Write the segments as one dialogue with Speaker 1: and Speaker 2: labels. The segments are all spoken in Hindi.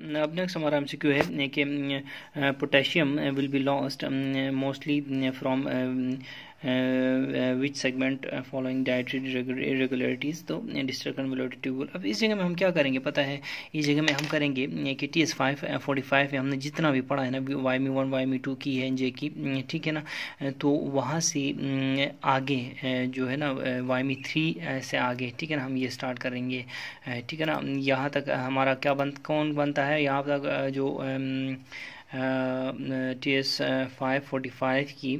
Speaker 1: अब नेक्स्ट हमारा एमसीक्यू है कि potassium will be lost mostly from which segment following dietary irregularities तो डिस्टर कन्वेलोटी ट्यूबल अब इस जगह में हम क्या करेंगे पता है इस जगह में हम करेंगे कि T S five forty five में हमने जितना भी पढ़ा है ना वाई मी वन वाई मी टू की है जे की ठीक है ना uh, तो वहाँ से mm, आगे uh, जो है ना वाई मी थ्री से आगे ठीक है ना हम ये स्टार्ट करेंगे uh, ठीक है ना यहाँ तक हमारा क्या बन कौन बनता है यहाँ तक जो um, T S five forty five की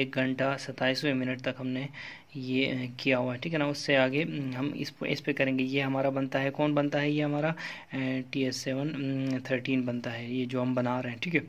Speaker 1: एक घंटा सताईसवें मिनट तक हमने ये किया हुआ है ठीक है ना उससे आगे हम इस पर इस पर करेंगे ये हमारा बनता है कौन बनता है ये हमारा टी एस सेवन थर्टीन बनता है ये जो हम बना रहे हैं ठीक है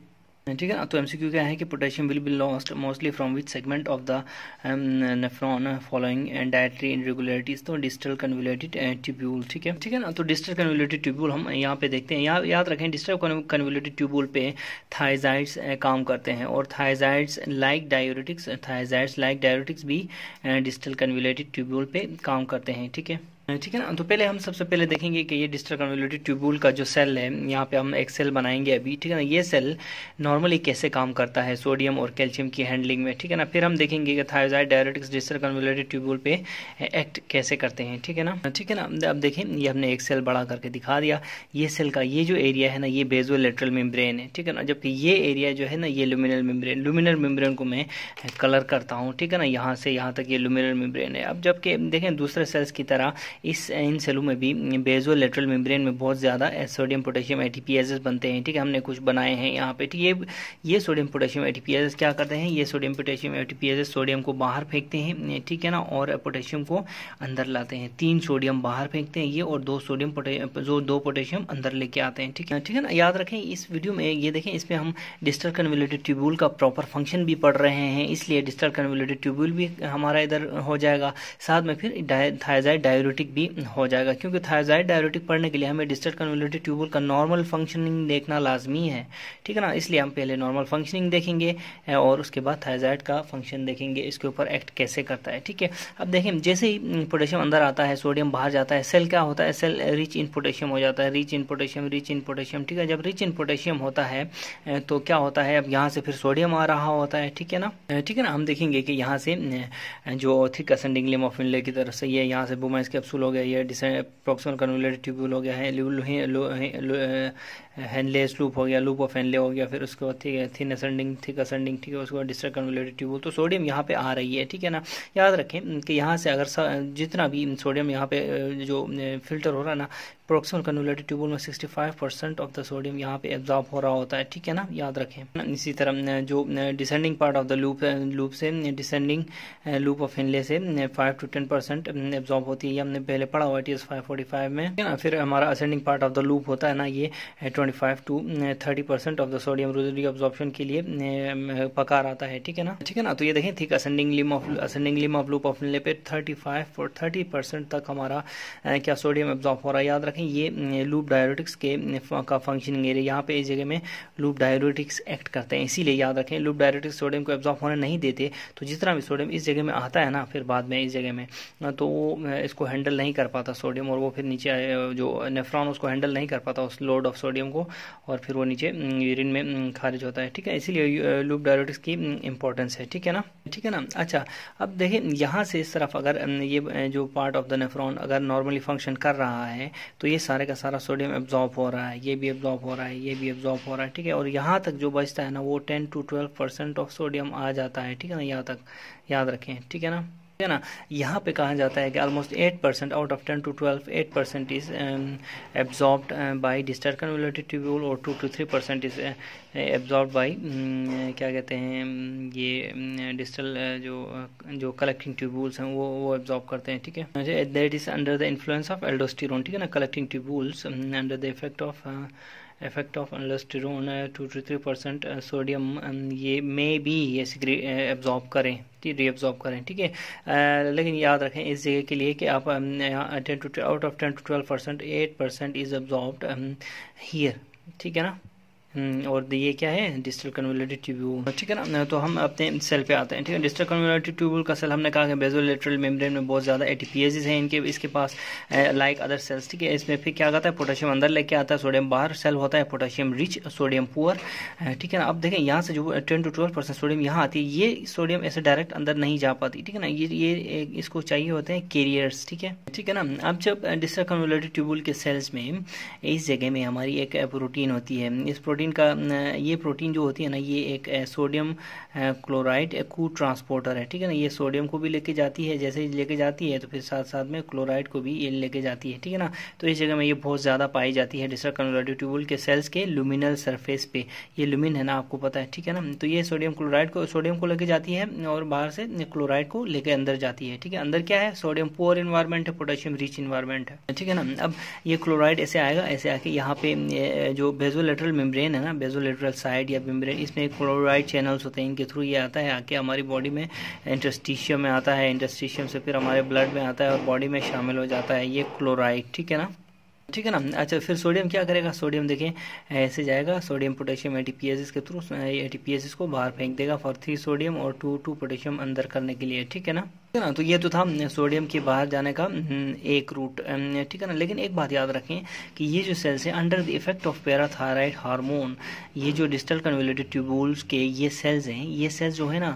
Speaker 1: ठीक है तो एमसीक्यू क्या है कि potassium will be lost mostly from which segment of the nephron following dietary irregularities तो डिस्टल कन्वलेटेड ट्यूब्यूल ठीक है ठीक है ना तो डिस्टल कन्वलेटेड ट्यूब्यूल हम यहाँ पे देखते हैं या, याद रखें डिस्टल कन्वलेटेड ट्यूब्यूल पे थाइजाइड्स eh, काम करते हैं और thiazides like diuretics thiazides like diuretics भी डिस्टल कन्वलेटेड ट्यूब्यूल पे काम करते हैं ठीक है ठीक है ना तो पहले हम सबसे पहले देखेंगे कि ये डिस्टर कन्वोल्यूटेड ट्यूबुल का जो सेल है यहाँ पे हम एक सेल बनाएंगे अभी ठीक है ना ये सेल नॉर्मली कैसे काम करता है सोडियम और कैल्शियम की हैंडलिंग में ठीक है ना फिर हम देखेंगे कि थायोजाइड डायरेटिक्स डिस्टर कन्वोल्यूटेड ट्यूबूल पे एक्ट कैसे करते हैं ठीक है ना ठीक है ना अब देखें ये हमने एक सेल बड़ा करके दिखा दिया ये सेल का ये जो एरिया है ना ये बेजो लेटरल मेम्ब्रेन है ठीक है ना जबकि ये एरिया जो है ना ये लुमिनल मेम्ब्रेन लुमिनल मेम्ब्रेन को मैं कलर करता हूँ ठीक है ना यहाँ से यहाँ तक ये लुमिनल मेम्ब्रेन है अब जबकि देखें दूसरे सेल्स की तरह इस इन सेलों में भी बेजो लेटरल मेम्ब्रेन में बहुत ज़्यादा सोडियम पोटेशियम एटीपीएसएस बनते हैं ठीक है हमने कुछ बनाए हैं यहाँ पे ठीक तो है ये सोडियम पोटेशियम एटीपीएसएस क्या करते हैं ये सोडियम पोटेशियम एटीपीएसएस सोडियम को बाहर फेंकते हैं ठीक है ना और पोटेशियम को अंदर लाते हैं तीन सोडियम बाहर फेंकते हैं ये और दो सोडियम जो दो पोटेशियम अंदर लेके आते हैं ठीक है ठीक है ना याद रखें इस वीडियो में ये देखें इसमें हम डिस्टर कन्वेलेटेड ट्यूबुल का प्रॉपर फंक्शन भी पढ़ रहे हैं इसलिए डिस्टर कन्वेलेटेड ट्यूबुल भी हमारा इधर हो जाएगा साथ में फिर थायजाइड डायरेटिक डायबिटिक भी हो जाएगा क्योंकि थायराइड डायबिटिक पढ़ने के लिए हमें डिस्टर्ट कन्वलेटिव ट्यूबल का नॉर्मल फंक्शनिंग देखना लाजमी है ठीक है ना इसलिए हम पहले नॉर्मल फंक्शनिंग देखेंगे और उसके बाद थायराइड का फंक्शन देखेंगे इसके ऊपर एक्ट कैसे करता है ठीक है अब देखें जैसे ही पोटेशियम अंदर आता है सोडियम बाहर जाता है सेल क्या होता है सेल रिच इन पोटेशियम हो जाता है rich in potassium rich in potassium ठीक है जब रिच इन पोटेशियम होता है तो क्या होता है अब यहाँ से फिर सोडियम आ रहा होता है ठीक है ना ठीक है ना हम देखेंगे कि यहाँ से जो thick ascending limb of Henle की तरफ से ये यहाँ से बुमेंस के कैप्सूल हो गया या डिस अप्रॉक्सिमल कन्वलेटेड ट्यूबल हो गया है लो, लो, लो, लो, हैंडलेस लूप हो गया लूप ऑफ हैंडले हो गया फिर उसके बाद ठीक है थिन असेंडिंग थिक असेंडिंग ठीक है उसके बाद डिस्टर कन्वलेटेड ट्यूबल तो सोडियम यहाँ पे आ रही है ठीक है ना याद रखें कि यहाँ से अगर जितना भी सोडियम यहाँ पे जो फिल्टर हो रहा है ना प्रोक्सिमल कन्वेटेड ट्यूबल में 65 परसेंट ऑफ द सोडियम यहाँ पे एब्जॉर्ब हो रहा होता है ठीक है ना याद रखें इसी तरह जो descending part of the loop loop से डिसेंडिंग लूप ऑफ हैंडले से five to ten percent absorb होती है ये हमने पहले पढ़ा हुआ है टी एस फाइव में फिर हमारा ascending part of the loop होता है ना ये twenty five to thirty percent of the sodium reabsorption के लिए mm, पका आता है ठीक है ना ठीक है ना तो ये देखें thick ascending limb of ascending limb of loop of thirty five और थर्टी परसेंट तक हमारा क्या सोडियम एब्जॉर्ब हो रहा है याद रखें ये लूप mm, डायोरेटिक्स के mm, का फंक्शनिंग एरिया यहाँ पे इस जगह में लूप डायोरेटिक्स एक्ट करते हैं इसीलिए याद रखें लूप डायोरेटिक्स सोडियम को एब्जॉर्ब होने नहीं देते तो जितना भी सोडियम इस जगह में आता है ना फिर बाद में इस जगह में तो वो इसको हैंडल नहीं कर पाता सोडियम और वो फिर नीचे जो नेफ्रॉन उसको हैंडल नहीं कर पाता उस लोड ऑफ सोडियम को और फिर वो नीचे यूरिन में खारिज होता है ठीक है इसीलिए लूप डायलिटिक्स की इंपॉर्टेंस है ठीक है ना ठीक है ना अच्छा अब देखिए यहाँ से इस तरफ अगर ये जो पार्ट ऑफ द नेफ्रॉन अगर नॉर्मली फंक्शन कर रहा है तो ये सारे का सारा सोडियम एब्जॉर्ब हो रहा है ये भी एब्जॉर्ब हो रहा है ये भी एब्जॉर्ब हो रहा है ठीक है और यहाँ तक जो बचता है ना वो ten to twelve percent of sodium आ जाता है ठीक है ना यहाँ तक याद रखें ठीक है ना है ना यहाँ पे कहा जाता है कि almost eight percent out of ten to twelve eight percent is absorb by distal converted tubule और two to three percent is absorb by क्या कहते हैं um, ये डिस्टल um, uh, जो uh, जो कलेक्टिंग ट्यूबुल्स हैं वो वो एब्जॉर्ब करते हैं ठीक है that is under the influence of aldosterone ठीक है ना collecting tubules under the effect of effect of aldosterone two to three percent sodium ये मे भी ये एब्जॉर्ब करें रीअब्जॉर्ब करें ठीक है uh, लेकिन याद रखें इस जगह के लिए कि आप ten to out of ten to twelve percent eight percent is absorb here ठीक है ना हम्म, और ये क्या है डिजिटल कन्वर्टेड ट्यूबुल ठीक है ना तो हम अपने सेल पे आते हैं ठीक है डिजिटल कन्वर्टेड ट्यूबुल का सेल हमने कहा कि बेजोलेटरल मेम्ब्रेन में बहुत ज़्यादा एटीपीएजेस हैं इनके इसके पास लाइक अदर सेल्स ठीक है इसमें फिर क्या आता है पोटेशियम अंदर लेके आता है सोडियम बाहर सेल होता है पोटेशियम रिच सोडियम पुअर ठीक है ना अब देखें यहाँ से जो ten to twelve percent sodium यहाँ आती है ये सोडियम ऐसे डायरेक्ट अंदर नहीं जा पाती ठीक है ना ये ये इसको चाहिए होते हैं कैरियर्स ठीक है ठीक है ना अब जब डिजिटल कन्वर्टेड ट्यूबुल के सेल्स में इस जगह में हमारी एक प्रोटीन होती है इस प्रोटीन प्रोटीन का ये प्रोटीन जो होती है ना ये एक सोडियम क्लोराइड को ट्रांसपोर्टर है ठीक है ना ये सोडियम को भी लेके जाती है जैसे लेके जाती है तो फिर साथ साथ में क्लोराइड को भी ये लेके जाती है ठीक है ना तो इस जगह में ये बहुत ज़्यादा पाई जाती है डिस्टर कन्वर्टिव के सेल्स के लुमिनल सरफेस पे ये लुमिन है ना आपको पता है ठीक है ना तो ये सोडियम क्लोराइड को सोडियम को लेके जाती है और बाहर से क्लोराइड को लेके अंदर जाती है ठीक है अंदर क्या है सोडियम पोअर इन्वायरमेंट है पोटेशियम रिच इन्वायरमेंट है ठीक है ना अब ये क्लोराइड ऐसे आएगा ऐसे आके यहाँ पे जो बेजोलेटरल मेम्ब्रेन है ना बेजोलेट्रल साइड या मेम्ब्रेन इसमें क्लोराइड चैनल्स होते हैं इनके थ्रू ये आता है आके हमारी बॉडी में इंटस्टिशियम में आता है इंटस्टिशियम से फिर हमारे ब्लड में आता है और बॉडी में शामिल हो जाता है ये क्लोराइड ठीक है ना ठीक है ना अच्छा फिर सोडियम क्या करेगा सोडियम देखें ऐसे जाएगा सोडियम पोटेशियम एटीपीएसएस के थ्रू एटीपीएसएस को बाहर फेंक देगा फॉर थ्री सोडियम और टू टू पोटेशियम अंदर करने के लिए ठीक है ना ठीक है ना तो ये तो था सोडियम के बाहर जाने का एक रूट ठीक है ना लेकिन एक बात याद रखें कि ये जो सेल्स हैं under the effect of parathyroid hormone ये जो डिस्टल कन्वेलेटेड ट्यूबुल्स के ये सेल्स हैं ये सेल्स जो है ना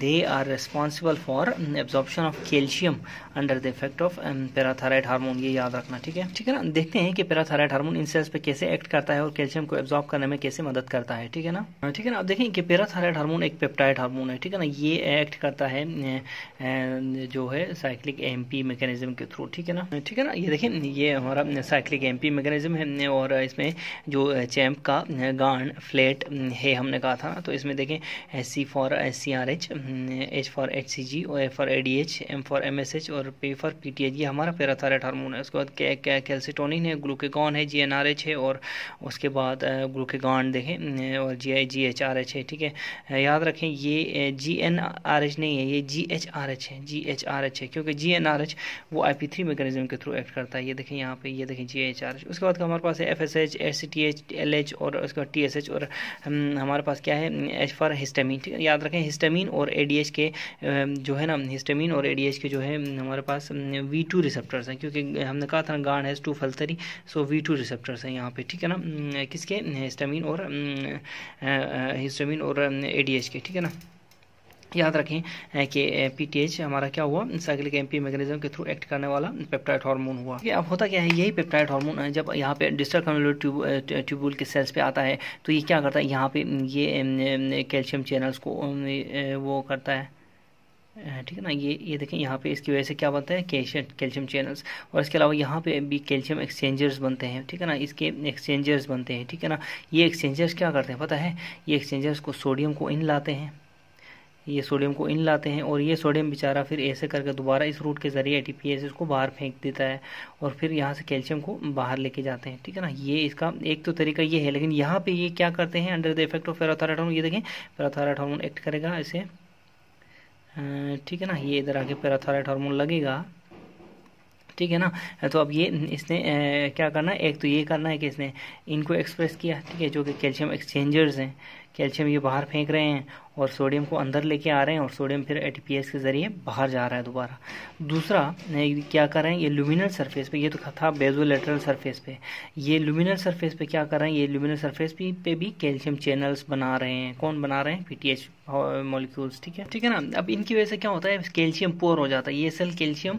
Speaker 1: they are responsible for absorption of calcium under the effect of parathyroid hormone ये याद रखना ठीक है ठीक है ना देखते हैं कि पैराथायराइड हार्मोन इन सेल्स पे कैसे एक्ट करता है और कैल्शियम को एब्जॉर्ब करने में कैसे मदद करता है ठीक है ना हाँ, ठीक है ना अब देखें कि पैराथायराइड हार्मोन एक पेप्टाइड हार्मोन है ठीक है ना ये एक्ट करता है जो है साइक्लिक एमपी मैकेनिज्म के थ्रू ठीक है ना ठीक है ना ये देखें ये हमारा साइक्लिक एमपी मैकेनिज्म है और इसमें जो चैम्प का गांड फ्लैट है हमने कहा था तो इसमें देखें C for C R H H for H C G और A for A D H M for M S H और P for P T H ये हमारा पैराथायराइड हार्मोन है उसके बाद कैल्सिटोन ग्लूकोनिन है ग्लूकेगॉन है जी एन आर एच है और उसके बाद ग्लूकेगॉन देखें और G I G H R H है ठीक है याद रखें ये जी एन आर एच नहीं है ये जी एच आर एच है जी एच आर एच है क्योंकि जी एन आर एच वो आई पी थ्री मेकनिज्म के थ्रू एक्ट करता है ये देखें यहाँ पे ये देखें जी एच आर एच उसके बाद हमारे पास है F S H S T H L H और उसके बाद टी एस एच और हमारे पास क्या है एच फॉर हिस्टामिन ठीक है याद रखें हिस्टामिन और ए डी एच के जो है ना हिस्टामिन और ए डी एच के जो है हमारे पास वी टू रिसेप्टर्स हैं क्योंकि हमने कहा था ना गांड हैज़ टू तो फल three so V two receptors हैं यहाँ पे ठीक है ना किसके हिस्टामिन और हिस्टामिन और ए के ठीक है ना याद रखें कि पीटीएच हमारा क्या हुआ साइकिल के एमपी मैकेनिज्म के थ्रू एक्ट करने वाला पेप्टाइड हार्मोन हुआ अब होता क्या है यही पेप्टाइड हार्मोन जब यहाँ पे डिस्टर्ब कन्वेलर ट्यूब ट्यूबुल के सेल्स पे आता है तो ये क्या करता है यहाँ पे ये कैल्शियम चैनल्स को वो करता है ठीक है ना ये ये देखें यहाँ पे इसकी वजह से क्या बनता है कैल्शियम कैल्शियम चैनल्स और इसके अलावा यहाँ पे भी कैल्शियम एक्सचेंजर्स बनते हैं ठीक है ना इसके एक्सचेंजर्स बनते हैं ठीक है ना ये एक्सचेंजर्स क्या करते हैं पता है ये एक्सचेंजर्स को सोडियम को इन लाते हैं ये सोडियम को इन लाते हैं और ये सोडियम बेचारा फिर ऐसे करके दोबारा इस रूट के ज़रिए एस को बाहर फेंक देता है और फिर यहाँ से कैल्शियम को बाहर लेके जाते हैं ठीक है ना ये इसका एक तो तरीका ये है लेकिन यहाँ पे ये क्या करते हैं under the effect of parathormone ये देखें फेराथाराटोन एक्ट करेगा इसे ठीक है ना ये इधर आके पैराथायराइड हार्मोन लगेगा ठीक है ना तो अब ये इसने ए, क्या करना है एक तो ये करना है कि इसने इनको एक्सप्रेस किया ठीक है जो कि कैल्शियम एक्सचेंजर्स हैं कैल्शियम ये बाहर फेंक रहे हैं और सोडियम को अंदर लेके आ रहे हैं और सोडियम फिर एटीपीएस के ज़रिए बाहर जा रहा है दोबारा दूसरा क्या कर रहे हैं ये लुमिनल सरफेस पे ये तो था बेजोलेटरल सरफेस पे ये लुमिनल सरफेस पे क्या कर रहे हैं ये लुमिनल सरफेस पे भी कैल्शियम चैनल्स बना रहे हैं कौन बना रहे हैं पीटीएच मॉलिक्यूल्स ठीक है ठीक है ना अब इनकी वजह से क्या होता है कैल्शियम पुअर हो जाता है ये सेल कैल्शियम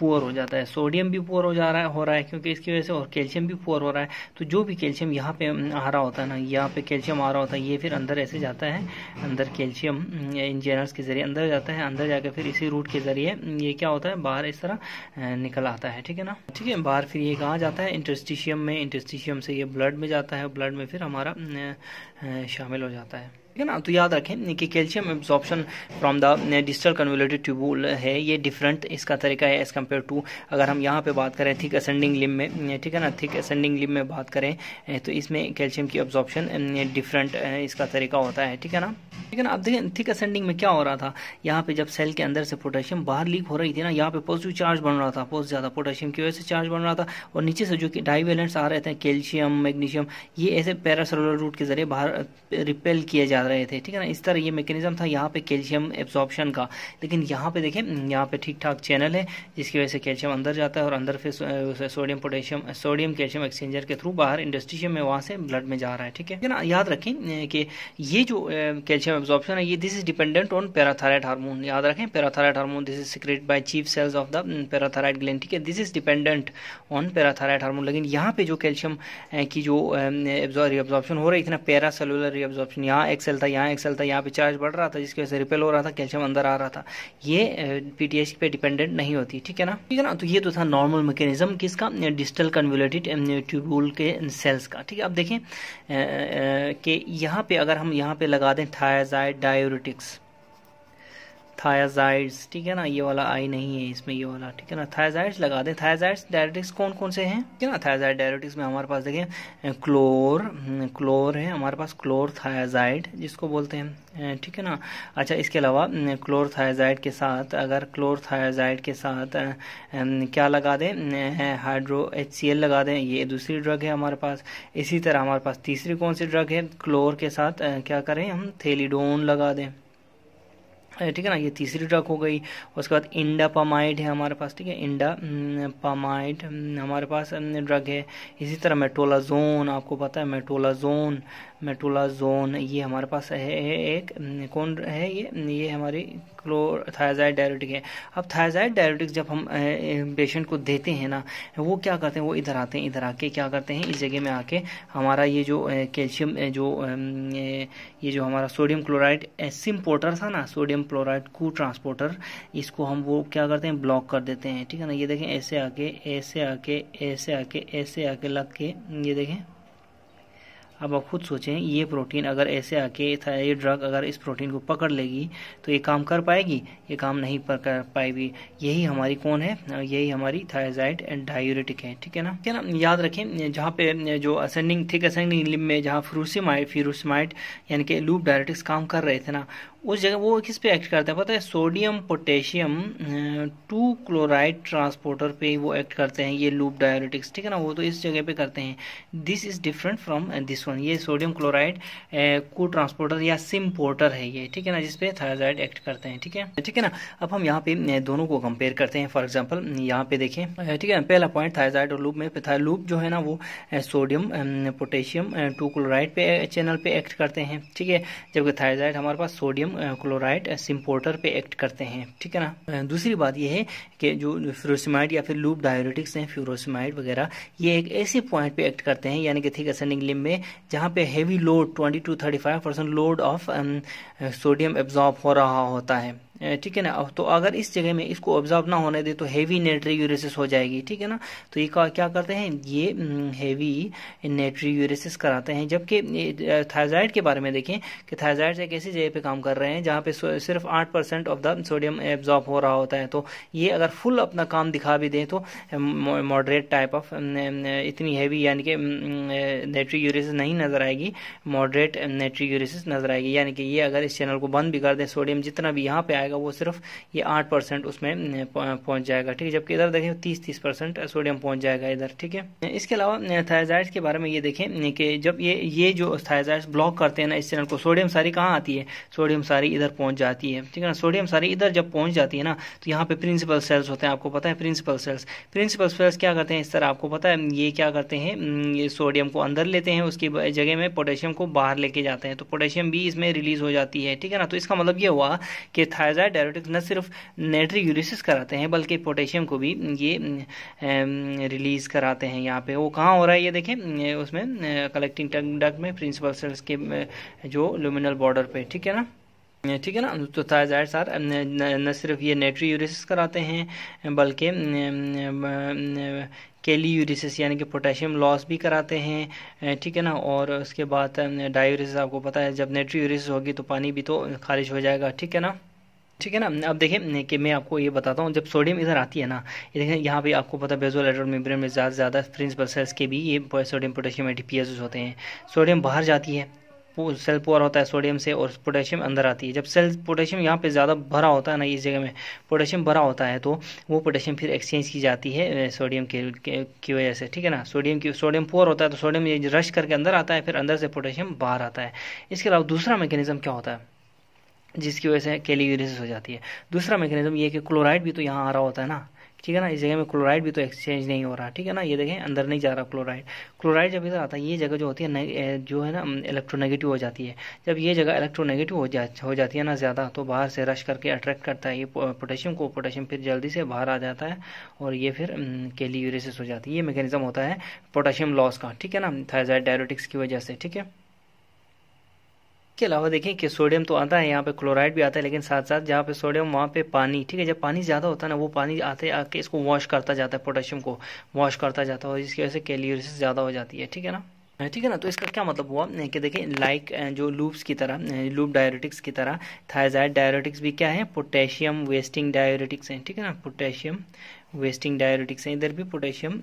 Speaker 1: पुअर हो जाता है सोडियम भी पुअर हो जा रहा है हो रहा है क्योंकि इसकी वजह से और कैल्शियम भी पुअर हो रहा है तो जो भी कैल्शियम यहाँ पे आ रहा होता है ना यहाँ पे कैल्शियम आ रहा होता है ये फिर अंदर ऐसे जाता है अंदर कैल्शियम mm, इन चैनल्स के ज़रिए अंदर जाता है अंदर जाकर फिर इसी रूट के ज़रिए mm, ये क्या होता है बाहर इस तरह निकल आता है ठीक है ना ठीक है बाहर फिर ये कहाँ जाता है इंटस्टिशियम में इंटस्टिशियम से ये ब्लड में जाता है ब्लड में फिर हमारा mm, शामिल हो जाता है ठीक है ना तो याद रखें कि calcium absorption from the distal convoluted tubule है ये डिफरेंट इसका तरीका है एज कम्पेयर टू अगर हम यहाँ पे बात करें थिक असेंडिंग लिम में ठीक है ना थिक असेंडिंग लिम में बात करें तो इसमें कैल्शियम की ऑब्जॉर्प्शन डिफरेंट इसका तरीका होता है ठीक है ना ठीक है ना अब देखें थिक असेंडिंग में क्या हो रहा था यहाँ पे जब सेल के अंदर से पोटेशियम बाहर लीक हो रही थी ना यहाँ पे पॉजिटिव चार्ज बन रहा था बहुत ज़्यादा पोटेशियम की वजह से चार्ज बन रहा था और नीचे से जो कि डाइवेलेंट्स आ रहे थे कैल्शियम मैग्नीशियम ये ऐसे पैरासोलर रूट के जरिए बाहर रिपेल किए जा रहे थे ठीक है ना इस तरह ये मेकेनिज्म था यहाँ पे कैल्शियम एब्जॉर्प्शन का लेकिन यहाँ पे देखें यहाँ पे ठीक ठाक चैनल है जिसकी वजह से कैल्शियम अंदर जाता है और अंदर फिर sodium potassium sodium calcium exchanger के थ्रू बाहर इंडस्ट्रीशियम में वहाँ से ब्लड में जा रहा है ठीक है ना याद रखें कि ये जो कैल्शियम एब्जॉर्प्शन है ये this is dependent on parathyroid hormone याद रखें parathyroid hormone this is secrete by chief cells of the parathyroid gland ठीक है this is dependent on parathyroid hormone लेकिन यहाँ पे जो कैल्शियम की जो एब्जॉर्प्शन हो रही थी ना पैरासेलुलर रीअब्जॉर्प्शन यहाँ एक्स एक्सेल था यहाँ एक्सेल था यहाँ पे चार्ज बढ़ रहा था जिसकी वजह से रिपेल हो रहा था कैल्शियम अंदर आ रहा था ये पी पे डिपेंडेंट नहीं होती ठीक है ना ठीक है ना तो ये तो था नॉर्मल मैकेनिज्म किसका डिजिटल कन्वलेटेड ट्यूबुल के सेल्स का ठीक है अब देखें कि यहाँ पे अगर हम यहाँ पे लगा दें थायजाइड डायोरेटिक्स थायाजाइड्स ठीक है ना ये वाला आई नहीं है इसमें ये वाला ठीक है ना थायाजाइड्स लगा दें थायाजाइड्स डायरेटिक्स कौन कौन से हैं ठीक है ना थायाजाइड डायरेटिक्स में हमारे पास देखें क्लोर हम्म, क्लोर है हमारे पास क्लोर थायाजाइड जिसको बोलते हैं ठीक है ना अच्छा इसके अलावा क्लोर थायाजाइड के साथ अगर क्लोर थायाजाइड के साथ क्या लगा दें हाइड्रो एच लगा दें ये दूसरी ड्रग है हमारे पास इसी तरह हमारे पास तीसरी कौन सी ड्रग है क्लोर के साथ क्या करें हम थेलीडोन लगा दें ठीक है ना ये तीसरी ड्रग हो गई उसके बाद इंडापामाइड है हमारे पास ठीक है इंडा पामाइड हमारे पास ड्रग है इसी तरह मेटोलाजोन आपको पता है मेटोलाजोन मेटोलाजोन ये हमारे पास है एक कौन है ये ये हमारी क्लोरथायजाइड डायरेटिक है अब थायजाइड डायरेटिक जब हम पेशेंट को देते हैं ना वो क्या करते हैं वो इधर आते हैं इधर आके क्या करते हैं इस जगह में आके हमारा ये जो कैल्शियम जो ये जो हमारा सोडियम क्लोराइड सिम पोर्टर था ना सोडियम क्लोराइड को ट्रांसपोर्टर इसको हम वो क्या करते हैं ब्लॉक कर देते हैं ठीक है ना ये देखें ऐसे आके ऐसे आके ऐसे आके ऐसे आके लग के ये देखें अब आप खुद सोचें ये प्रोटीन अगर ऐसे आके था ये ड्रग अगर इस प्रोटीन को पकड़ लेगी तो ये काम कर पाएगी ये काम नहीं पर कर पाएगी यही हमारी कौन है यही हमारी थायजाइड एंड डायूरेटिक है ठीक है ना क्या ना याद रखें जहाँ पे जो असेंडिंग थिक असेंडिंग लिम में जहाँ फ्रूसिमाइड फ्रूसिमाइड यानी कि लूप डायरेटिक्स काम कर रहे थे ना उस जगह वो किस पे एक्ट करते हैं पता है sodium potassium two chloride transporter पे वो एक्ट करते हैं ये लूप डायोरेटिक्स ठीक है ना वो तो इस जगह पे करते हैं this is different from this one ये सोडियम क्लोराइड को ट्रांसपोर्टर या सिम पोर्टर है ये ठीक है ना जिसपे थायराइड एक्ट करते हैं ठीक है ठीक है ना अब हम यहाँ पे दोनों को कंपेयर करते हैं फॉर एग्जाम्पल यहाँ पे देखें ठीक है ना पहला पॉइंट थायराइड और लूप में लूप जो है ना वो सोडियम पोटेशियम टू क्लोराइड पे चैनल पे एक्ट करते हैं ठीक है जबकि थायराइड हमारे पास सोडियम सोडियम क्लोराइड सिम्पोर्टर पे एक्ट करते हैं ठीक है ना uh, दूसरी बात यह है कि जो फ्यूरोसिमाइड या फिर लूप डायोरेटिक्स हैं फ्यूरोसिमाइड वगैरह ये एक ऐसे पॉइंट पे एक्ट करते हैं यानी कि थिक असेंडिंग लिम में जहाँ पे heavy load twenty to thirty five percent load of sodium absorb हो रहा होता है ठीक है ना तो अगर इस जगह में इसको ऑब्जॉर्व ना होने दे तो हैवी नेट्री यूरेसिस हो जाएगी ठीक है ना तो ये क्या करते हैं ये हैवी नेट्री यूरेसिस कराते हैं जबकि थायराइड के बारे में देखें कि थायराइड एक ऐसी जगह पे काम कर रहे हैं जहाँ पे सिर्फ आठ percent of the sodium absorb हो रहा होता है तो ये अगर फुल अपना काम दिखा भी दें तो मॉडरेट टाइप ऑफ इतनी हैवी यानी कि नेट्री यूरेसिस नहीं नज़र आएगी मॉडरेट नेट्री यूरेसिस नज़र आएगी यानी कि ये अगर इस चैनल को बंद भी कर दें सोडियम जितना भी यहाँ पे आएगा जाएगा वो सिर्फ ये आठ परसेंट उसमें पहुंच जाएगा ठीक है जबकि इधर देखें तीस तीस परसेंट सोडियम पहुंच जाएगा इधर ठीक है इसके अलावा थायजाइड्स के बारे में ये देखें कि जब ये ये जो थायजाइड्स ब्लॉक करते हैं ना इस चैनल को सोडियम सारी कहाँ आती है सोडियम सारी इधर पहुंच जाती है ठीक है ना सोडियम सारी इधर जब पहुंच जाती है ना तो यहाँ पे प्रिंसिपल सेल्स होते हैं आपको पता है प्रिंसिपल सेल्स प्रिंसिपल सेल्स क्या करते हैं इस तरह आपको पता है ये क्या करते हैं ये सोडियम को अंदर लेते हैं उसकी जगह में पोटेशियम को बाहर लेके जाते हैं तो पोटेशियम भी इसमें रिलीज हो जाती है ठीक है ना तो इसका मतलब ये हुआ कि थायजाइड रहा है डायरेटिक्स न सिर्फ नेटरी यूरिसिस कराते हैं बल्कि पोटेशियम को भी ये रिलीज कराते हैं यहाँ पे वो कहाँ हो रहा है ये देखें उसमें कलेक्टिंग डग में प्रिंसिपल सेल्स के जो लुमिनल बॉर्डर पे ठीक है ना ठीक है ना तो जाहिर सार न सिर्फ ये नेटरी यूरिसिस कराते हैं बल्कि केली यूरिसिस यानी कि पोटेशियम लॉस भी कराते हैं ठीक है ना और उसके बाद डायूरिसिस आपको पता है जब नेटरी यूरिसिस होगी तो पानी भी तो खारिज हो जाएगा ठीक है ना ठीक है ना अब देखिए कि मैं आपको ये बताता हूँ जब सोडियम इधर आती है ना ये देखें यहाँ पे आपको पता है बेजोल एड्रोल मेम्ब्रेन में ज़्यादा से ज़्यादा प्रिंसिपल सेल्स के भी ये सोडियम पोटेशियम एटीपीएस होते हैं सोडियम बाहर जाती है सेल पुअर होता है सोडियम से और पोटेशियम अंदर आती है जब सेल पोटेशियम यहाँ पे ज़्यादा भरा होता है ना इस जगह में पोटेशियम भरा होता है तो वो पोटेशियम फिर एक्सचेंज की जाती है सोडियम के, की वजह से ठीक है ना सोडियम की सोडियम पुअर होता है तो सोडियम रश करके अंदर आता है फिर अंदर से पोटेशियम बाहर आता है इसके अलावा दूसरा मैकेनिज्म क्या होता है जिसकी वजह से कैलीग्रेसिस हो जाती है दूसरा मैकेनिज्म ये कि क्लोराइड भी तो यहाँ आ रहा होता है ना ठीक है ना इस जगह में क्लोराइड भी तो एक्सचेंज नहीं हो रहा ठीक है ना ये देखें अंदर नहीं जा रहा क्लोराइड क्लोराइड जब इधर आता है ये जगह जो होती है जो है ना इलेक्ट्रोनेगेटिव हो जाती है जब ये जगह इलेक्ट्रोनेगेटिव हो जा हो जाती है ना ज़्यादा तो बाहर से रश करके अट्रैक्ट करता है ये पोटेशियम को पोटेशियम फिर जल्दी से बाहर आ जाता है और ये फिर केली हो जाती है ये मैकेनिज्म होता है पोटेशियम लॉस का ठीक है ना थायजाइड डायरेटिक्स की वजह से ठीक है इसके अलावा देखें कि सोडियम तो आता है यहाँ पे क्लोराइड भी आता है लेकिन साथ साथ जहाँ पे सोडियम वहाँ पे पानी ठीक है जब पानी ज़्यादा होता है ना वो पानी आते आके इसको वॉश करता जाता है पोटेशियम को वॉश करता जाता है और जिसकी वजह से कैलियोरिस ज़्यादा हो जाती है ठीक है ना ठीक है ना तो इसका क्या मतलब हुआ कि देखिए लाइक जो लूप्स की तरह लूप डायरेटिक्स की तरह थायजाइड डायरेटिक्स भी क्या है पोटेशियम वेस्टिंग डायरेटिक्स हैं ठीक है ना पोटेशियम वेस्टिंग डायरेटिक्स हैं इधर भी पोटेशियम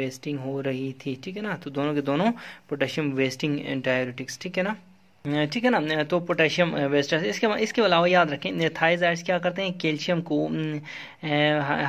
Speaker 1: वेस्टिंग हो रही थी ठीक है ना तो दोनों के दोनों पोटेशियम वेस्टिंग डायरेटिक्स ठीक है ना ठीक है ना तो पोटेशियम वेस्ट इसके इसके अलावा याद रखें थाइजाइड्स क्या करते हैं कैल्शियम को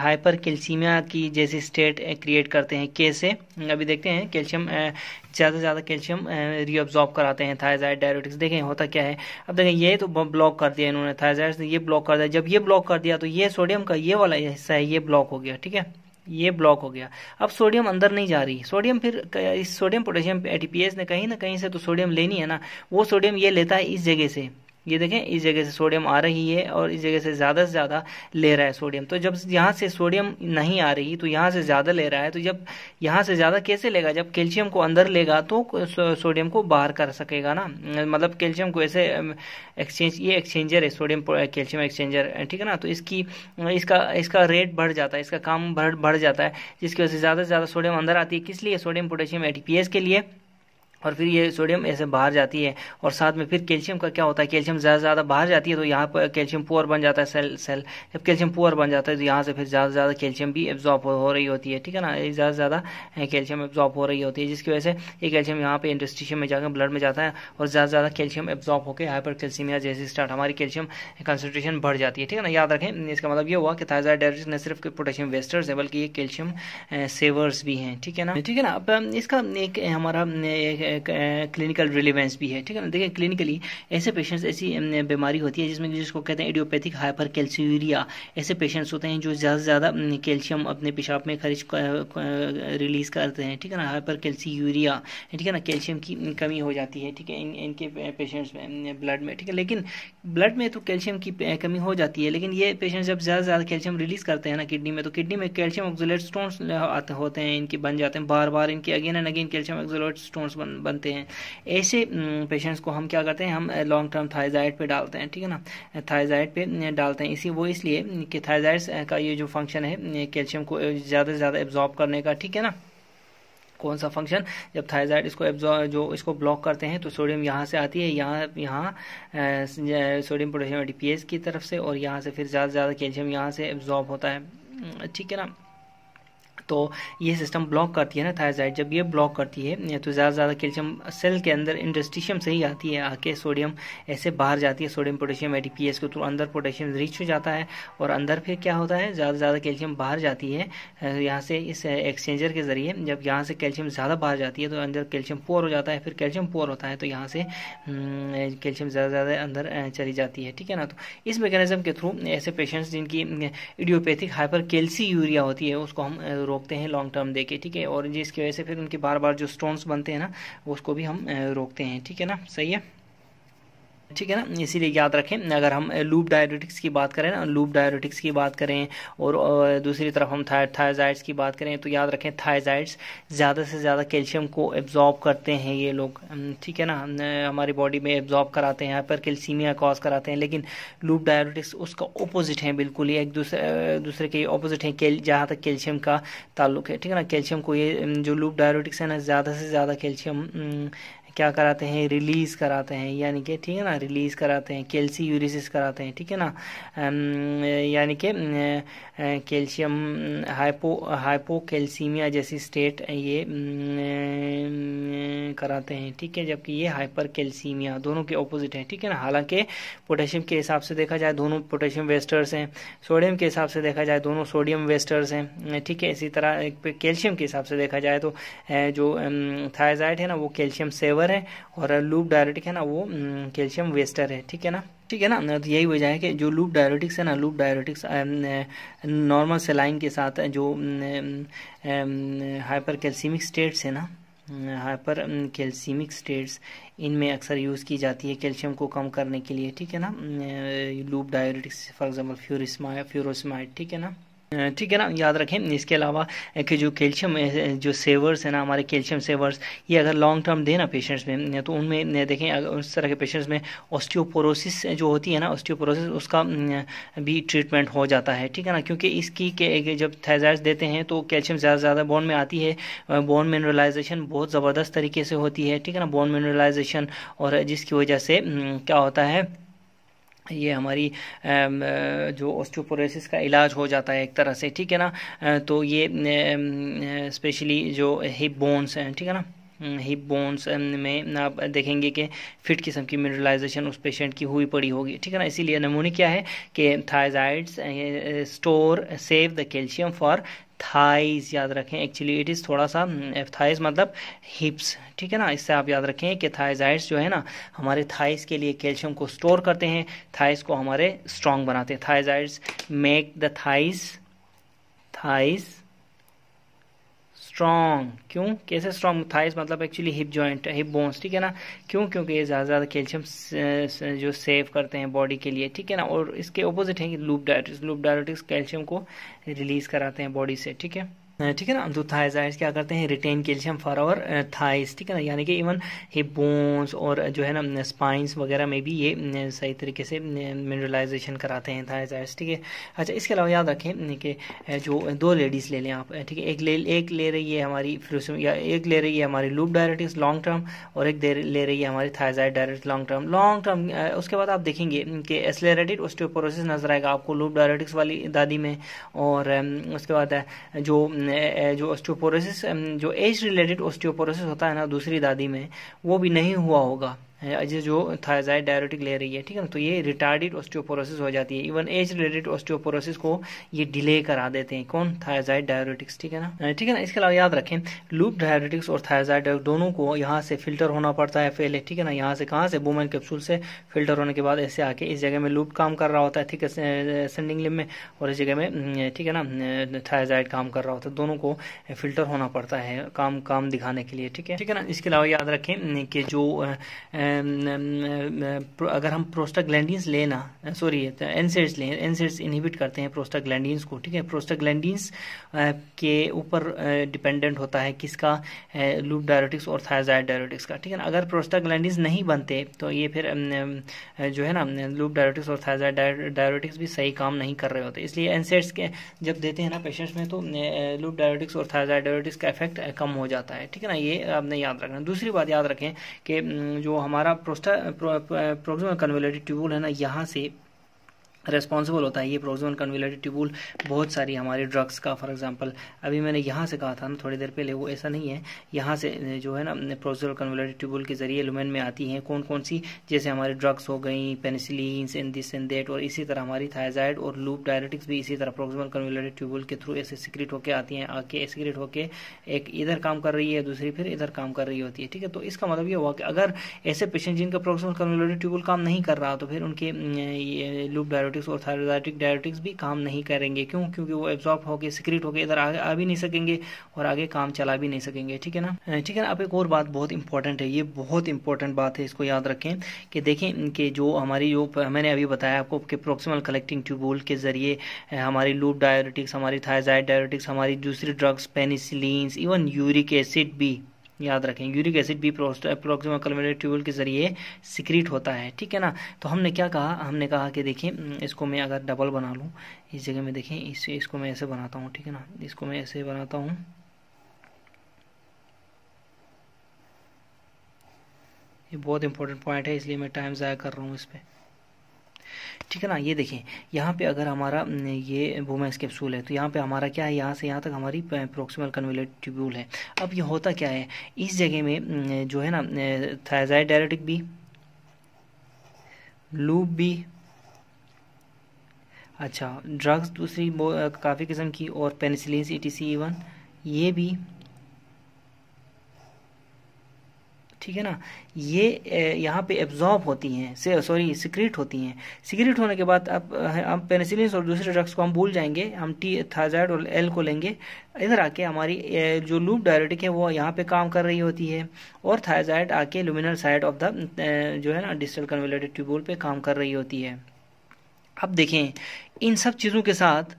Speaker 1: हाइपर कैल्शीमिया की जैसी स्टेट क्रिएट करते हैं कैसे अभी देखते हैं कैल्शियम ज़्यादा से ज़्यादा कैल्शियम रीअब्जॉर्ब कराते हैं थाइजाइड डायरेटिक्स देखें होता क्या है अब देखें ये तो ब्लॉक कर दिया इन्होंने थाइजाइड्स ये ब्लॉक कर दिया जब ये ब्लॉक कर दिया तो ये सोडियम का ये वाला हिस्सा है ये ब्लॉक हो गया ठीक है ये ब्लॉक हो गया अब सोडियम अंदर नहीं जा रही सोडियम फिर इस सोडियम पोटेशियम एटीपीएस ने कहीं ना कहीं से तो सोडियम लेनी है ना वो सोडियम ये लेता है इस जगह से ये देखें इस जगह से सोडियम आ रही है और इस जगह से ज़्यादा से ज़्यादा ले रहा है सोडियम तो जब यहाँ से सोडियम नहीं आ रही तो यहाँ से ज़्यादा ले रहा है तो जब यहाँ से ज़्यादा कैसे लेगा जब कैल्शियम को अंदर लेगा तो सोडियम को बाहर कर सकेगा ना मतलब कैल्शियम को ऐसे एक्सचेंज ये एक्सचेंजर है सोडियम कैल्शियम एक्सचेंजर ठीक है ना तो इसकी इसका इसका रेट बढ़ जाता है इसका काम बढ़ जाता है जिसकी वजह से ज़्यादा से ज़्यादा सोडियम अंदर आती है किस लिए सोडियम पोटेशियम एटीपीएस के लिए और फिर ये सोडियम ऐसे बाहर जाती है और साथ में फिर कैल्शियम का क्या होता है कैल्शियम ज़्यादा से ज़्यादा बाहर जाती है तो यहाँ पर कैल्शियम पुअर बन जाता है सेल सेल जब कैल्शियम पुअर बन जाता है तो यहाँ से फिर ज़्यादा से ज़्यादा कैल्शियम भी एब्जॉर्ब हो, रही होती है ठीक है ना ज़्यादा से ज़्यादा कैल्शियम एब्जॉर्ब हो रही होती है जिसकी वजह से ये कैल्शियम यहाँ पर इंडस्ट्रीशियम में जाकर ब्लड में जाता है और ज़्यादा से ज़्यादा कैल्शियम एब्जॉर्ब होकर हाइपर कैल्शियमिया जैसे स्टार्ट हमारी कैल्शियम कंसनट्रेशन बढ़ जाती है ठीक है ना याद रखें इसका मतलब ये हुआ कि थायराइड डायरेक्ट न सिर्फ पोटेशियम वेस्टर्स है बल्कि ये कैल्शियम सेवर्स भी हैं ठीक है ना ठीक है ना अब इसका एक हमारा एक क्लिनिकल रिलीवेंस भी है ठीक है ना देखिए क्लिनिकली ऐसे पेशेंट्स ऐसी बीमारी होती है जिसमें जिसको कहते हैं एडियोपैथिक हाइपर कैल्शियूरिया ऐसे पेशेंट्स होते हैं जो ज़्यादा से ज़्यादा कैल्शियम अपने पेशाब में खर्च रिलीज़ करते हैं ठीक है ना हाइपर कैल्शियूरिया ठीक है ना कैल्शियम की कमी हो जाती है ठीक है इन, इनके पेशेंट्स में ब्लड में ठीक है लेकिन ब्लड में तो कैल्शियम की कमी हो जाती है लेकिन ये पेशेंट्स जब ज़्यादा से ज़्यादा कैल्शियम रिलीज़ करते हैं ना किडनी में तो किडनी में कैल्शियम ऑक्जोलेट स्टोन्स आते होते हैं इनके बन जाते हैं बार बार इनके again and again calcium oxalate stones बन बनते हैं ऐसे पेशेंट्स को हम क्या करते हैं हम लॉन्ग टर्म थाइजाइड पे डालते हैं ठीक है ना थाइजाइड पे डालते हैं इसी वो इसलिए कि थाइजाइड का ये जो फंक्शन है कैल्शियम को ज़्यादा से ज़्यादा एब्जॉर्ब करने का ठीक है ना कौन सा फंक्शन जब थायराइड इसको जो इसको ब्लॉक करते हैं तो सोडियम यहाँ से आती है यहाँ यहाँ सोडियम पोटेशियम डीपीएस की तरफ से और यहाँ से फिर ज़्यादा से ज़्यादा कैल्शियम यहाँ से एब्जॉर्ब होता है ठीक है ना तो ये सिस्टम ब्लॉक करती है ना थायराइड जब ये ब्लॉक करती है तो ज़्यादा से ज़्यादा कैल्शियम सेल के अंदर इंडस्ट्रीशियम से ही आती है आके सोडियम ऐसे बाहर जाती है सोडियम पोटेशियम एटीपीएस के थ्रू अंदर पोटेशियम रिच हो जाता है और अंदर फिर क्या होता है ज़्यादा से ज़्यादा कैल्शियम बाहर जाती है यहाँ से इस एक्सचेंजर के ज़रिए जब यहाँ से कैल्शियम ज़्यादा बाहर जाती है तो अंदर कैल्शियम पोअर हो जाता है फिर कैल्शियम पोअर होता है तो यहाँ से कैल्शियम हम्म, ज़्यादा ज़्यादा अंदर चली जाती है ठीक है ना तो इस मैकेनिज्म के थ्रू ऐसे पेशेंट्स जिनकी इडियोपैथिक हाइपर कैल्सी यूरिया होती है उसको हम रोकते हैं लॉन्ग टर्म देके ठीक है और जिसकी वजह से फिर उनके बार बार जो स्टोन्स बनते हैं ना उसको भी हम रोकते हैं ठीक है ना सही है ठीक है ना इसीलिए याद रखें अगर हम लूप डायरेटिक्स की बात करें ना लूप डायरेटिक्स की बात करें और दूसरी तरफ हम थायजाइड्स की बात करें तो याद रखें थायजाइड्स ज़्यादा से ज़्यादा कैल्शियम को एब्जॉर्ब करते हैं ये लोग ठीक है ना हमारी बॉडी में एब्जॉर्ब कराते हैं पर कैल्सीमिया कॉज कराते हैं लेकिन लूप डायरेटिक्स उसका ओपोजिट है बिल्कुल ही एक दूसरे दूसरे के ऑपोजिट हैं जहाँ तक कैल्शियम का ताल्लुक है ठीक है ना कैल्शियम को ये जो लूप डायरेटिक्स है ना ज़्यादा से ज़्यादा कैल्शियम क्या कराते हैं रिलीज़ कराते हैं यानी कि ठीक है ना रिलीज़ कराते हैं कैल्सी यूरिसिस कराते हैं ठीक है ना यानी कि कैल्शियम हाइपो हाइपो कैल्सीमिया जैसी स्टेट ये कराते हैं ठीक है जबकि ये हाइपर कैल्सीमिया दोनों के ऑपोजिट हैं ठीक है ना हालांकि पोटेशियम के हिसाब से देखा जाए दोनों पोटेशियम वेस्टर्स हैं सोडियम के हिसाब से देखा जाए दोनों सोडियम वेस्टर्स हैं ठीक है इसी तरह कैल्शियम के हिसाब से देखा जाए तो जो थाइजाइड है ना वो कैल्शियम सेवर ड्राइवर है और लूप डायरेटिक है ना वो कैल्शियम वेस्टर है ठीक है ना ठीक है ना तो यही वजह है कि जो लूप डायरेटिक्स है ना लूप डायरेटिक्स नॉर्मल सेलाइन के साथ जो हाइपर कैल्सीमिक स्टेट्स है ना हाइपर कैल्सीमिक स्टेट्स इनमें अक्सर यूज़ की जाती है कैल्शियम को कम करने के लिए ठीक है ना loop diuretics for example furosemide furosemide ठीक है ना ठीक है ना याद रखें इसके अलावा कि जो कैल्शियम जो सेवर्स हैं ना हमारे कैल्शियम सेवर्स ये अगर लॉन्ग टर्म दें ना पेशेंट्स में तो उनमें देखें उस तरह के पेशेंट्स में ऑस्टियोपोरोसिस जो होती है ना ऑस्टियोपोरोसिस उसका भी ट्रीटमेंट हो जाता है ठीक है ना क्योंकि इसकी जब थायराइड देते हैं तो कैल्शियम ज़्यादा से ज़्यादा बोन में आती है बोन मिनरलाइजेशन बहुत ज़बरदस्त तरीके से होती है ठीक है ना बोन मिनरलाइजेशन और जिसकी वजह से क्या होता है ये हमारी जो ऑस्टियोपोरोसिस का इलाज हो जाता है एक तरह से ठीक है ना तो ये स्पेशली जो हिप बोन्स हैं ठीक है ना हिप हम्म, बोन्स में आप देखेंगे कि फिट किस्म की मिनरलाइजेशन उस पेशेंट की हुई पड़ी होगी ठीक है ना इसीलिए नमूने क्या है कि thiazides store save the calcium for thighs याद रखें एक्चुअली इट इज़ थोड़ा सा थाइज हम्म, मतलब हिप्स ठीक है ना इससे आप याद रखें कि थाइजाइड्स जो है ना हमारे थाइज के लिए कैल्शियम को स्टोर करते हैं थाइज को हमारे स्ट्रॉन्ग बनाते हैं thiazides make the thighs thighs strong क्यों कैसे स्ट्रॉन्ग थाइस मतलब actually hip joint hip bones ठीक है ना क्यों क्योंकि ये ज़्यादा ज़्यादा कैल्शियम जो सेव करते हैं बॉडी के लिए ठीक है ना और इसके ऑपोजिट है कि लूप डायटिक्स लूप डायटिस कैल्शियम को रिलीज कराते हैं बॉडी से ठीक है ठीक है ना जो तो थाइजाइड्स क्या करते हैं retain calcium for our thighs ठीक है ना यानी कि इवन ये बोन्स और जो है ना स्पाइंस वगैरह में भी ये सही तरीके से मिनरलाइजेशन कराते हैं थाइजाइड्स ठीक है अच्छा इसके अलावा याद रखें कि जो दो लेडीज़ ले लें आप ठीक है एक ले एक ले रही है हमारी फ्लूसम या एक ले रही है हमारी लूप डायरेटिक्स लॉन्ग टर्म और एक ले रही है हमारी thiazide diuretics long term long term उसके बाद आप देखेंगे कि एसलेटेड ऑस्टियोपोरोसिस नजर आएगा आपको लूप डायरेटिक्स वाली दादी में और उसके बाद जो जो ऑस्टियोपोरोसिस जो एज रिलेटेड ऑस्टियोपोरोसिस होता है ना दूसरी दादी में वो भी नहीं हुआ होगा ये जो थायराइड डायरेटिक ले रही है ठीक है ना तो ये रिटार्डेड ऑस्टियोपोरोसिस हो जाती है इवन एज रिलेटेड ऑस्टियोपोरोसिस को ये डिले करा देते हैं कौन थायराइड डायरेटिक्स ठीक है ना ठीक है ना इसके अलावा याद रखें लूप डायरेटिक्स और थायराइड दोनों को यहाँ से फिल्टर होना पड़ता है पहले ठीक है ना यहाँ से कहाँ से बोमेन कैप्सूल से फिल्टर होने के बाद ऐसे आके इस जगह में लूप काम कर रहा होता है ठीक है सेंडिंग लिम में और इस जगह में ठीक है ना थायराइड काम कर रहा होता है दोनों को फिल्टर होना पड़ता है काम काम दिखाने के लिए ठीक है ठीक है ना इसके अलावा याद रखें कि जो Um, um, uh, uh, अगर हम प्रोस्टाग्लैंडस लेना सॉरी uh, एनसेट्स लें एनसेड्स इनहिबिट करते हैं प्रोस्टाग्लैंडस को ठीक है प्रोस्टाग्लैंडस के ऊपर डिपेंडेंट होता है किसका लूप डायरेटिक्स और थायजाइड डायरेटिक्स का ठीक है ना अगर प्रोस्टाग्लैंडस नहीं बनते तो ये फिर um, जो है ना लूप डायरेटिक्स और थायजाइड डायरेटिक्स भी सही काम नहीं कर रहे होते इसलिए एनसेड्स के जब देते हैं ना पेशेंट्स में तो लूप डायरेटिक्स और थायजाइड डायरेटिक्स का इफेक्ट कम हो जाता है ठीक है ना ये आपने याद रखना दूसरी बात याद रखें कि जो हमारा हमारा प्रोस्टा प्रोक्सिमल कन्वेलेटी ट्यूबुल है ना यहाँ से रेस्पॉन्सिबल होता है ये प्रोजोन कन्विलेटेड ट्यूबुल बहुत सारी हमारे ड्रग्स का फॉर एग्जांपल अभी मैंने यहाँ से कहा था ना थोड़ी देर पहले वो ऐसा नहीं है यहाँ से जो है ना प्रोजोन कन्विलेटेड ट्यूबुल के जरिए लुमेन में आती हैं कौन कौन सी जैसे हमारे ड्रग्स हो गई penicillins in this and that और इसी तरह हमारी थायजाइड और लूप डायरेटिक्स भी इसी तरह प्रोजोन कन्विलेटेड ट्यूबुल के थ्रू ऐसे सिक्रेट होकर आती हैं आके सिक्रेट होकर एक इधर काम कर रही है दूसरी फिर इधर काम कर रही होती है ठीक है तो इसका मतलब ये हुआ कि अगर ऐसे पेशेंट जिनका प्रोजोन कन्विलेटेड ट्यूबुल काम नहीं कर रहा तो फिर उनके लूप डायरेटिक डायरेटिक्स और थायरोजाइटिक डायबिटिक्स भी काम नहीं करेंगे क्यों क्योंकि वो एब्जॉर्ब होकर सिक्रेट होकर इधर आगे आ भी नहीं सकेंगे और आगे काम चला भी नहीं सकेंगे ठीक है ना ठीक है ना अब एक और बात बहुत इंपॉर्टेंट है ये बहुत इंपॉर्टेंट बात है इसको याद रखें कि देखें कि जो हमारी जो मैंने अभी बताया आपको कि प्रोक्सीमल कलेक्टिंग ट्यूबोल के जरिए हमारी लूप डायबिटिक्स हमारी थायजाइड डायबिटिक्स हमारी दूसरी drugs penicillin even uric acid भी याद रखें यूरिक एसिड भी प्रोक्सिमा कलमेटर ट्यूबल के जरिए सिक्रीट होता है ठीक है ना तो हमने क्या कहा हमने कहा कि देखिए हम्म, इसको मैं अगर डबल बना लूँ इस जगह में देखें इस इसको मैं ऐसे बनाता हूँ ठीक है ना इसको मैं ऐसे बनाता हूँ ये बहुत इंपॉर्टेंट पॉइंट है इसलिए मैं टाइम ज़ाया कर रहा हूँ इस पर ठीक है ना ये देखें यहाँ पे अगर हमारा ये वोमेंस कैप्सूल है तो यहाँ पे हमारा क्या है यहाँ से यहाँ तक हमारी प्रोक्सीमल कन्वेलेट ट्यूब्यूल है अब ये होता क्या है इस जगह में जो है ना थाइजाइड डायरेटिक भी लूप भी अच्छा ड्रग्स दूसरी काफ़ी किस्म की और penicillin C T C even ये भी ठीक है ना ये यहाँ पे एब्जॉर्ब होती हैं सॉरी सिक्रीट होती हैं सिक्रीट होने के बाद अब हम पेनिसिलिन और दूसरे ड्रग्स को हम भूल जाएंगे हम टी थाजाइड और एल को लेंगे इधर आके हमारी जो लूप डायरेटिक है वो यहाँ पे काम कर रही होती है और थाइजाइड आके लुमिनल साइड ऑफ द जो है ना डिस्टल कन्वेलेटेड ट्यूबोल पर काम कर रही होती है अब देखें इन सब चीज़ों के साथ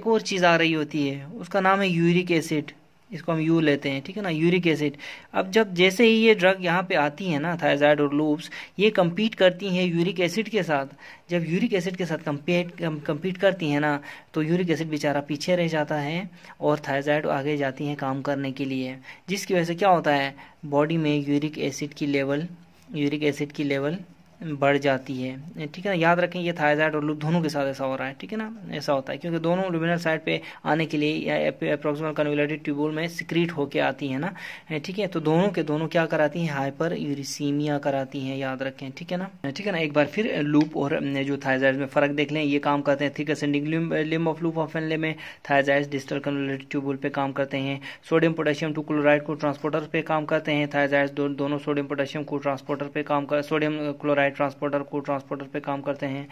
Speaker 1: एक और चीज़ आ रही होती है उसका नाम है यूरिक एसिड इसको हम यू लेते हैं ठीक है ना यूरिक एसिड अब जब जैसे ही ये ड्रग यहाँ पे आती है ना थायराइड और लूब्स ये कम्पीट करती हैं यूरिक एसिड के साथ जब यूरिक एसिड के साथ कम्पीट कम्पीट करती हैं ना तो यूरिक एसिड बेचारा पीछे रह जाता है और थायराइड आगे जाती हैं काम करने के लिए जिसकी वजह से क्या होता है बॉडी में यूरिक एसिड की लेवल यूरिक एसिड की लेवल बढ़ जाती है ठीक है ना याद रखें ये थायराइड और लूप दोनों के साथ ऐसा हो रहा है ठीक है ना ऐसा होता है क्योंकि दोनों लुबिनल साइड पे आने के लिए अप्रोक्सिमल कन्विलेटेड ट्यूबोल में सिक्रीट होके आती है ना ठीक है तो दोनों के दोनों क्या कराती हैं हाइपर यूरिसीमिया कराती हैं याद रखें ठीक है ना ठीक है ना एक बार फिर लूप और जो थायराइड में फर्क देख लें ये काम करते हैं thick ascending limb of loop of Henle में थायराइड डिस्टल कन्विलेटेड ट्यूबोल पे काम करते हैं sodium potassium two chloride cotransporter पर काम करते हैं थायराइड दोनों सोडियम पोटेशियम को ट्रांसपोर्टर पे काम कर sodium chloride transporter cotransporter पे काम करते हैं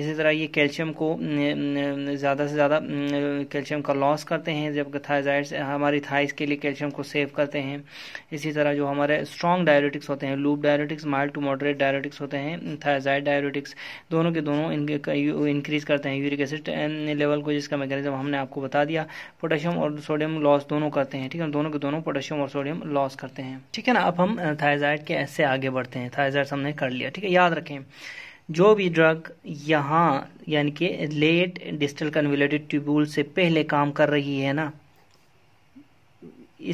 Speaker 1: इसी तरह ये कैल्शियम को ज़्यादा से ज़्यादा कैल्शियम का लॉस करते हैं जबकि थाइजाइड्स हमारी थाइस के लिए कैल्शियम को सेव करते हैं इसी तरह जो हमारे स्ट्रॉन्ग डायरेटिक्स होते हैं loop diuretics mild to moderate diuretics होते हैं थाइजाइड डायरेटिक्स दोनों के दोनों इंक्रीज करते हैं यूरिक एसिड लेवल को जिसका मैकेनिज्म हमने आपको बता दिया पोटेशियम और सोडियम लॉस दोनों करते हैं ठीक है दोनों के दोनों पोटेशियम और सोडियम लॉस करते हैं ठीक है ना अब हम थाइजाइड के ऐसे आगे बढ़ते हैं थाइजाइड हमने कर लिया ठीक है याद रखें जो भी ड्रग यहाँ यानी कि लेट डिस्टल कन्विलेटेड ट्यूबूल से पहले काम कर रही है ना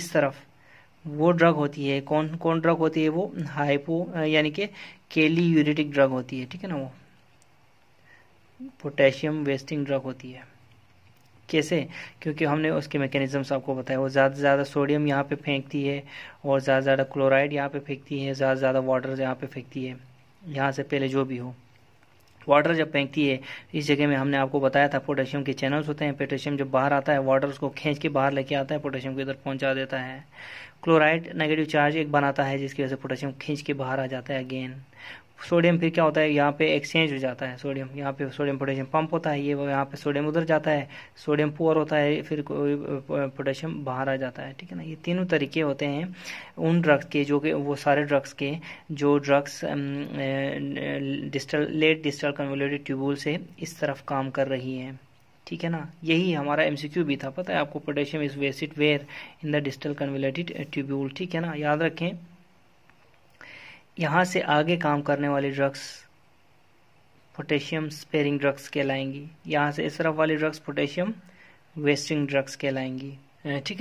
Speaker 1: इस तरफ वो ड्रग होती है कौन कौन ड्रग होती है वो हाइपो यानी कि केली यूरिटिक ड्रग होती है ठीक है ना वो पोटेशियम वेस्टिंग ड्रग होती है कैसे क्योंकि हमने उसके मैकेनिज़म्स आपको बताया वो ज़्यादा से ज़्यादा सोडियम यहाँ पे फेंकती है और ज़्यादा से ज़्यादा क्लोराइड यहाँ पे फेंकती है ज़्यादा से ज़्यादा वाटर यहाँ पे फेंकती है यहाँ से पहले जो भी हो वाटर जब फेंकती है इस जगह में हमने आपको बताया था पोटेशियम के चैनल्स होते हैं पोटेशियम जब बाहर आता है वाटर उसको खींच के बाहर लेके आता है पोटेशियम को इधर पहुंचा देता है क्लोराइड नेगेटिव चार्ज एक बनाता है जिसकी वजह से पोटेशियम खींच के बाहर आ जाता है अगेन सोडियम फिर क्या होता है यहाँ पे एक्सचेंज हो जाता है सोडियम यहाँ पे सोडियम पोटेशियम पंप होता है ये वो यहाँ पे सोडियम उधर जाता है सोडियम पुअर होता है फिर पोटेशियम बाहर आ जाता है ठीक है ना ये तीनों तरीके होते हैं उन ड्रग्स के जो कि वो सारे ड्रग्स के जो drugs distal late distal convoluted tubule से इस तरफ काम कर रही है ठीक है ना यही हमारा एमसीक्यू भी था पता है आपको potassium is wasted where in the distal convoluted tubule ठीक है ना याद रखें यहाँ से आगे काम करने वाली ड्रग्स पोटेशियम स्पेरिंग ड्रग्स कहलाएंगी यहाँ से इस तरफ वाली ड्रग्स पोटेशियम वेस्टिंग ड्रग्स कहलाएंगी ठीक है